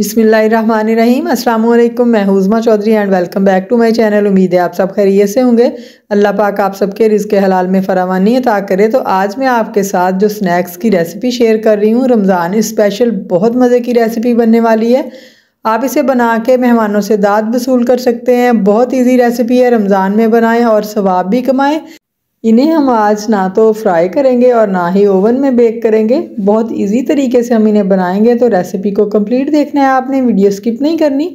बिसमीम अल्लाम मैं Huzma Chaudhary and welcome back to my channel उम्मीद है आप सब खरीय से होंगे अल्लाह पाक आप सबके रिज़ के हलाल में फरावानी अता करे तो आज मैं आपके साथ जो स्नैक्स की रेसिपी शेयर कर रही हूँ रमज़ान स्पेशल बहुत मज़े की रेसिपी बनने वाली है आप इसे बना के मेहमानों से दाँत वसूल कर सकते हैं बहुत ईजी रेसिपी है रमज़ान में बनाएँ और स्वाब भी कमाएँ इन्हें हम आज ना तो फ्राई करेंगे और ना ही ओवन में बेक करेंगे बहुत इजी तरीके से हम इन्हें बनाएंगे तो रेसिपी को कंप्लीट देखना है आपने वीडियो स्किप नहीं करनी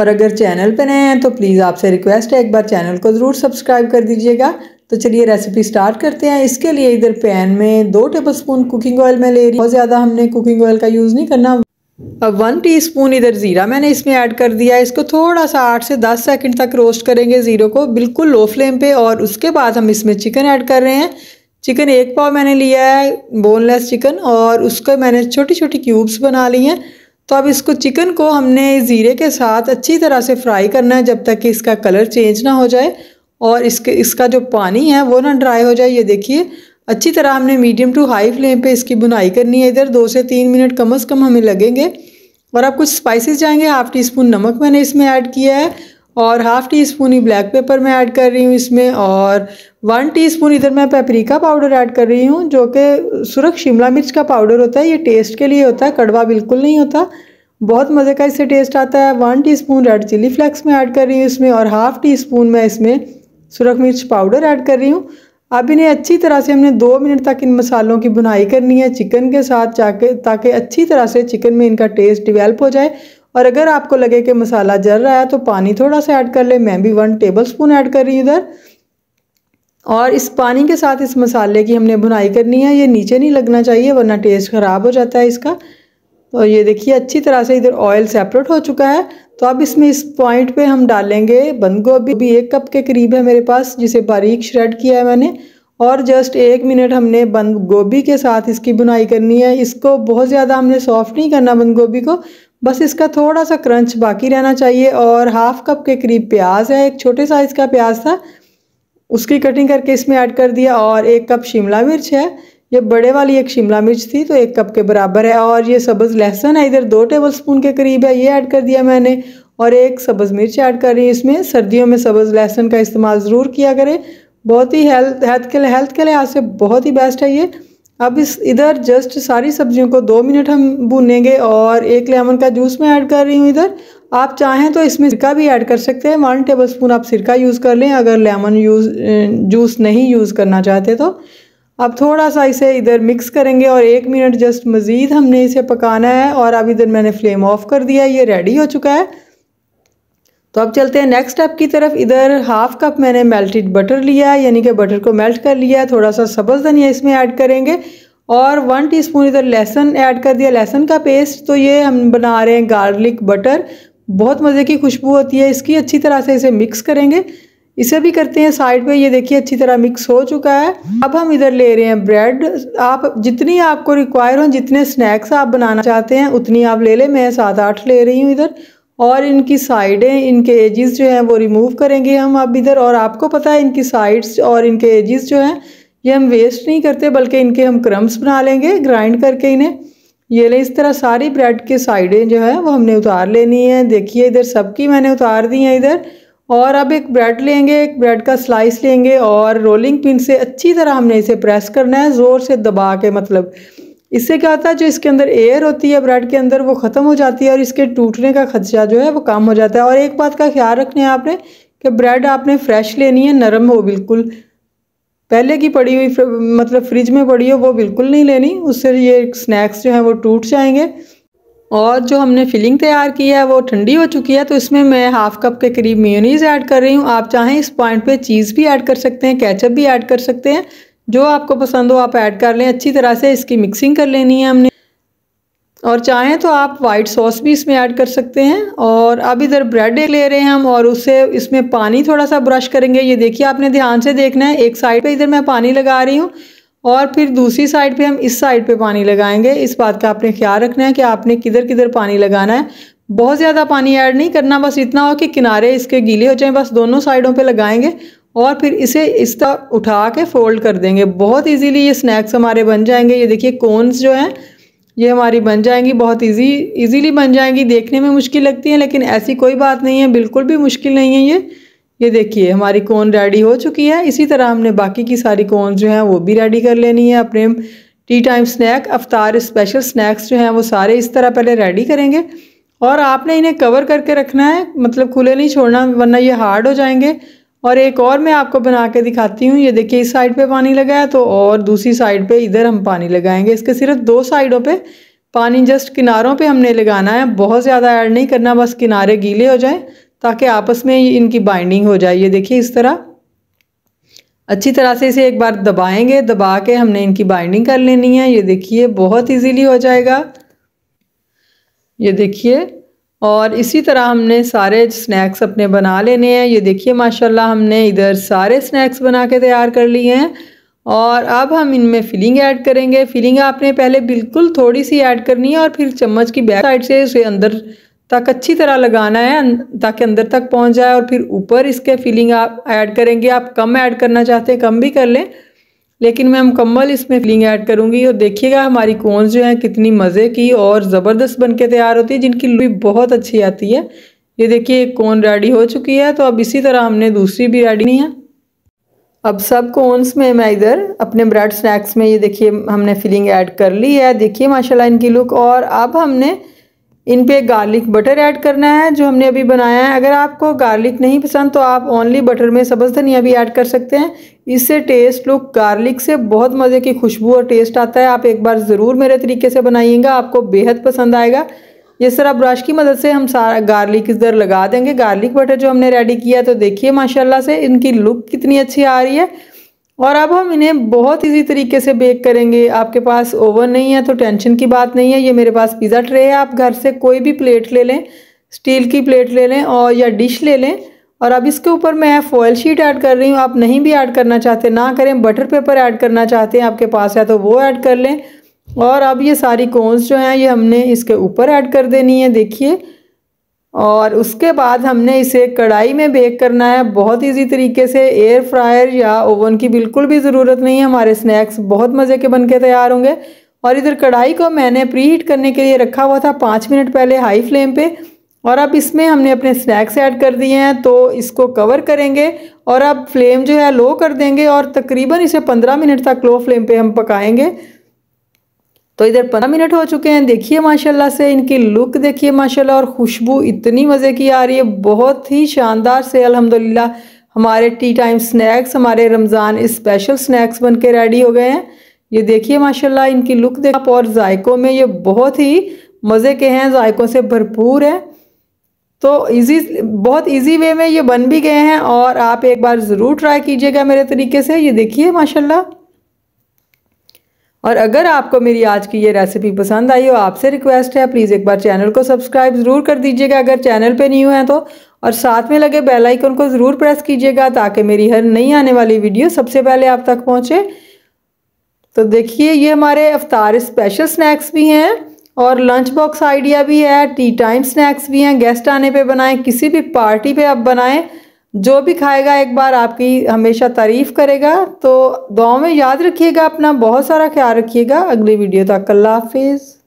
और अगर चैनल पर नए हैं तो प्लीज़ आपसे रिक्वेस्ट है एक बार चैनल को ज़रूर सब्सक्राइब कर दीजिएगा तो चलिए रेसिपी स्टार्ट करते हैं इसके लिए इधर पैन में दो स्पून कुकिंग ऑयल में ले रही बहुत ज़्यादा हमने कुकिंग ऑयल का यूज़ नहीं करना अब वन टीस्पून इधर ज़ीरा मैंने इसमें ऐड कर दिया इसको थोड़ा सा आठ से दस सेकंड तक रोस्ट करेंगे ज़ीरो को बिल्कुल लो फ्लेम पे और उसके बाद हम इसमें चिकन ऐड कर रहे हैं चिकन एक पाव मैंने लिया है बोनलेस चिकन और उसको मैंने छोटी छोटी क्यूब्स बना ली हैं तो अब इसको चिकन को हमने ज़ीरे के साथ अच्छी तरह से फ्राई करना है जब तक कि इसका कलर चेंज ना हो जाए और इसके इसका जो पानी है वो ना ड्राई हो जाए ये देखिए अच्छी तरह हमने मीडियम टू हाई फ्लेम पे इसकी बुनाई करनी है इधर दो से तीन मिनट कम अज़ कम हमें लगेंगे और आप कुछ स्पाइसेस जाएंगे हाफ़ टी स्पून नमक मैंने इसमें ऐड किया है और हाफ़ टी स्पून ही ब्लैक पेपर मैं ऐड कर रही हूँ इसमें और वन स्पून इधर मैं पेपरिका पाउडर ऐड कर रही हूँ जो कि सुरख शिमला मिर्च का पाउडर होता है ये टेस्ट के लिए होता है कड़वा बिल्कुल नहीं होता बहुत मज़े का इससे टेस्ट आता है one teaspoon red chili flakes में ऐड कर रही हूँ इसमें और हाफ़ टी स्पून मैं इसमें सुरख मिर्च पाउडर ऐड कर रही हूँ अब इन्हें अच्छी तरह से हमने दो मिनट तक इन मसालों की बुनाई करनी है चिकन के साथ जाके ताकि अच्छी तरह से चिकन में इनका टेस्ट डिवेल्प हो जाए और अगर आपको लगे कि मसाला जल रहा है तो पानी थोड़ा सा ऐड कर ले मैं भी वन टेबल स्पून ऐड कर रही हूँ इधर और इस पानी के साथ इस मसाले की हमने बुनाई करनी है ये नीचे नहीं लगना चाहिए वरना टेस्ट ख़राब हो जाता है इसका और ये देखिए अच्छी तरह से इधर ऑयल सेपरेट हो चुका है तो अब इसमें इस पॉइंट पे हम डालेंगे बंद गोभी भी एक कप के करीब है मेरे पास जिसे बारीक श्रेड किया है मैंने और जस्ट एक मिनट हमने बंद गोभी के साथ इसकी बुनाई करनी है इसको बहुत ज़्यादा हमने सॉफ्ट नहीं करना बंद गोभी को बस इसका थोड़ा सा क्रंच बाकी रहना चाहिए और हाफ कप के करीब प्याज है एक छोटे साइज़ का प्याज था उसकी कटिंग करके इसमें ऐड कर दिया और एक कप शिमला मिर्च है ये बड़े वाली एक शिमला मिर्च थी तो एक कप के बराबर है और ये सब्ज़ लहसुन है इधर दो टेबल स्पून के करीब है ये ऐड कर दिया मैंने और एक सब्ज़ मिर्च ऐड कर रही है इसमें सर्दियों में सब्ज़ लहसुन का इस्तेमाल ज़रूर किया करें बहुत ही हेल्थ हेल्थ के हेल्थ के लिहाज से बहुत ही बेस्ट है ये अब इस इधर जस्ट सारी सब्जियों को दो मिनट हम भूनेंगे और एक लेमन का जूस मैं ऐड कर रही हूँ इधर आप चाहें तो इसमें सिरका भी ऐड कर सकते हैं वन टेबल स्पून आप सिरका यूज़ कर लें अगर लेमन यूज़ जूस नहीं यूज़ करना चाहते तो अब थोड़ा सा इसे इधर मिक्स करेंगे और एक मिनट जस्ट मज़ीद हमने इसे पकाना है और अब इधर मैंने फ्लेम ऑफ कर दिया ये रेडी हो चुका है तो अब चलते हैं नेक्स्ट स्टेप की तरफ इधर हाफ कप मैंने मेल्टेड बटर लिया है यानी कि बटर को मेल्ट कर लिया है थोड़ा सा सब्ज़ धनिया इसमें ऐड करेंगे और वन टीस्पून इधर लहसन ऐड कर दिया लहसन का पेस्ट तो ये हम बना रहे हैं गार्लिक बटर बहुत मज़े की खुशबू होती है इसकी अच्छी तरह से इसे मिक्स करेंगे इसे भी करते हैं साइड पे ये देखिए अच्छी तरह मिक्स हो चुका है अब हम इधर ले रहे हैं ब्रेड आप जितनी आपको रिक्वायर हो जितने स्नैक्स आप बनाना चाहते हैं उतनी आप ले लें मैं सात आठ ले रही हूँ इधर और इनकी साइडें इनके एजिस जो हैं वो रिमूव करेंगे हम अब इधर और आपको पता है इनकी साइड्स और इनके एजिस जो हैं ये हम वेस्ट नहीं करते बल्कि इनके हम क्रम्स बना लेंगे ग्राइंड करके इन्हें ये ले इस तरह सारी ब्रेड के साइडें जो है वो हमने उतार लेनी है देखिए इधर सबकी मैंने उतार दी हैं इधर और अब एक ब्रेड लेंगे एक ब्रेड का स्लाइस लेंगे और रोलिंग पिन से अच्छी तरह हमने इसे प्रेस करना है ज़ोर से दबा के मतलब इससे क्या होता है जो इसके अंदर एयर होती है ब्रेड के अंदर वो ख़त्म हो जाती है और इसके टूटने का खदशा जो है वो कम हो जाता है और एक बात का ख्याल रखना है आपने कि ब्रेड आपने फ्रेश लेनी है नरम हो बिल्कुल पहले की पड़ी हुई मतलब फ्रिज में पड़ी हो वो बिल्कुल नहीं लेनी उससे ये स्नैक्स जो हैं वो टूट जाएंगे और जो हमने फिलिंग तैयार की है वो ठंडी हो चुकी है तो इसमें मैं हाफ़ कप के करीब मेयोनीज़ ऐड कर रही हूँ आप चाहें इस पॉइंट पे चीज़ भी ऐड कर सकते हैं कैचअप भी ऐड कर सकते हैं जो आपको पसंद हो आप ऐड कर लें अच्छी तरह से इसकी मिक्सिंग कर लेनी है हमने और चाहें तो आप वाइट सॉस भी इसमें ऐड कर सकते हैं और अब इधर ब्रेड ले रहे हैं हम और उससे इसमें पानी थोड़ा सा ब्रश करेंगे ये देखिए आपने ध्यान से देखना है एक साइड पर इधर मैं पानी लगा रही हूँ और फिर दूसरी साइड पे हम इस साइड पे पानी लगाएंगे इस बात का आपने ख्याल रखना है कि आपने किधर किधर पानी लगाना है बहुत ज़्यादा पानी ऐड नहीं करना बस इतना हो कि किनारे इसके गीले हो जाएं बस दोनों साइडों पे लगाएंगे और फिर इसे इस तरह उठा के फोल्ड कर देंगे बहुत इजीली ये स्नैक्स हमारे बन जाएंगे ये देखिए कोन्स जो हैं ये हमारी बन जाएंगी बहुत ईजी इजीली बन जाएंगी देखने में मुश्किल लगती है लेकिन ऐसी कोई बात नहीं है बिल्कुल भी मुश्किल नहीं है ये ये देखिए हमारी कोन रेडी हो चुकी है इसी तरह हमने बाकी की सारी कोन जो हैं वो भी रेडी कर लेनी है अपने टी टाइम स्नैक अवतार स्पेशल स्नैक्स जो हैं वो सारे इस तरह पहले रेडी करेंगे और आपने इन्हें कवर करके रखना है मतलब खुले नहीं छोड़ना वरना ये हार्ड हो जाएंगे और एक और मैं आपको बना के दिखाती हूँ ये देखिए इस साइड पे पानी लगाया तो और दूसरी साइड पे इधर हम पानी लगाएंगे इसके सिर्फ दो साइडों पे पानी जस्ट किनारों पे हमने लगाना है बहुत ज़्यादा ऐड नहीं करना बस किनारे गीले हो जाएँ ताकि आपस में इनकी बाइंडिंग हो जाए ये देखिए इस तरह अच्छी तरह से इसे एक बार दबाएंगे दबा के हमने इनकी बाइंडिंग कर लेनी है ये देखिए बहुत इजीली हो जाएगा ये देखिए और इसी तरह हमने सारे स्नैक्स अपने बना लेने हैं ये देखिए माशाल्लाह हमने इधर सारे स्नैक्स बना के तैयार कर लिए हैं और अब हम इनमें फिलिंग ऐड करेंगे फिलिंग आपने पहले बिल्कुल थोड़ी सी ऐड करनी है और फिर चम्मच की बैक साइड से उसे अंदर तक अच्छी तरह लगाना है अं, ताकि अंदर तक पहुंच जाए और फिर ऊपर इसके फिलिंग आप ऐड करेंगे आप कम ऐड करना चाहते हैं कम भी कर लें लेकिन मैं मुकम्मल इसमें फीलिंग ऐड करूँगी और देखिएगा हमारी कोन्स जो हैं कितनी मज़े की और ज़बरदस्त बन के तैयार होती है जिनकी लुई बहुत अच्छी आती है ये देखिए कोन रेडी हो चुकी है तो अब इसी तरह हमने दूसरी भी रेडी नहीं है अब सब कोन्स में मैं इधर अपने ब्रेड स्नैक्स में ये देखिए हमने फिलिंग ऐड कर ली है देखिए माशाल्लाह इनकी लुक और अब हमने इन पे गार्लिक बटर ऐड करना है जो हमने अभी बनाया है अगर आपको गार्लिक नहीं पसंद तो आप ओनली बटर में सब्ज़ धनिया भी ऐड कर सकते हैं इससे टेस्ट लुक गार्लिक से बहुत मज़े की खुशबू और टेस्ट आता है आप एक बार ज़रूर मेरे तरीके से बनाइएगा आपको बेहद पसंद आएगा इस तरह ब्रश की मदद से हम सारा गार्लिक इधर लगा देंगे गार्लिक बटर जो हमने रेडी किया तो देखिए माशाल्लाह से इनकी लुक कितनी अच्छी आ रही है और अब हम इन्हें बहुत इजी तरीके से बेक करेंगे आपके पास ओवन नहीं है तो टेंशन की बात नहीं है ये मेरे पास पिज़्ज़ा ट्रे है आप घर से कोई भी प्लेट ले लें स्टील की प्लेट ले लें और या डिश ले लें और अब इसके ऊपर मैं फॉयल शीट ऐड कर रही हूँ आप नहीं भी ऐड करना चाहते ना करें बटर पेपर ऐड करना चाहते हैं आपके पास है तो वो ऐड कर लें और अब ये सारी कोन्स जो हैं ये हमने इसके ऊपर ऐड कर देनी है देखिए और उसके बाद हमने इसे कढ़ाई में बेक करना है बहुत इजी तरीके से एयर फ्रायर या ओवन की बिल्कुल भी ज़रूरत नहीं है हमारे स्नैक्स बहुत मज़े के बनके तैयार होंगे और इधर कढ़ाई को मैंने प्री हीट करने के लिए रखा हुआ था पाँच मिनट पहले हाई फ्लेम पे और अब इसमें हमने अपने स्नैक्स ऐड कर दिए हैं तो इसको कवर करेंगे और अब फ्लेम जो है लो कर देंगे और तकरीबन इसे पंद्रह मिनट तक लो फ्लेम पर हम पकाएँगे तो इधर पंद्रह मिनट हो चुके हैं देखिए माशाल्लाह से इनकी लुक देखिए माशाल्लाह और खुशबू इतनी मज़े की आ रही है बहुत ही शानदार से अल्हम्दुलिल्लाह हमारे टी टाइम स्नैक्स हमारे रमज़ान स्पेशल स्नैक्स बन के रेडी हो गए हैं ये देखिए माशाल्लाह इनकी लुक देख आप और जायकों में ये बहुत ही मज़े के हैं जायकों से भरपूर है तो ईजी बहुत ईजी वे में ये बन भी गए हैं और आप एक बार ज़रूर ट्राई कीजिएगा मेरे तरीके से ये देखिए माशाल्लाह और अगर आपको मेरी आज की ये रेसिपी पसंद आई हो आपसे रिक्वेस्ट है प्लीज़ एक बार चैनल को सब्सक्राइब ज़रूर कर दीजिएगा अगर चैनल पे न्यू हैं तो और साथ में लगे बेल आइकन को ज़रूर प्रेस कीजिएगा ताकि मेरी हर नई आने वाली वीडियो सबसे पहले आप तक पहुँचे तो देखिए ये हमारे अवतार स्पेशल स्नैक्स भी हैं और लंच बॉक्स आइडिया भी है टी टाइम स्नैक्स भी हैं गेस्ट आने पर बनाएँ किसी भी पार्टी पर आप बनाएँ जो भी खाएगा एक बार आपकी हमेशा तारीफ़ करेगा तो दुआ में याद रखिएगा अपना बहुत सारा ख्याल रखिएगा अगली वीडियो तक अल्लाह हाफिज़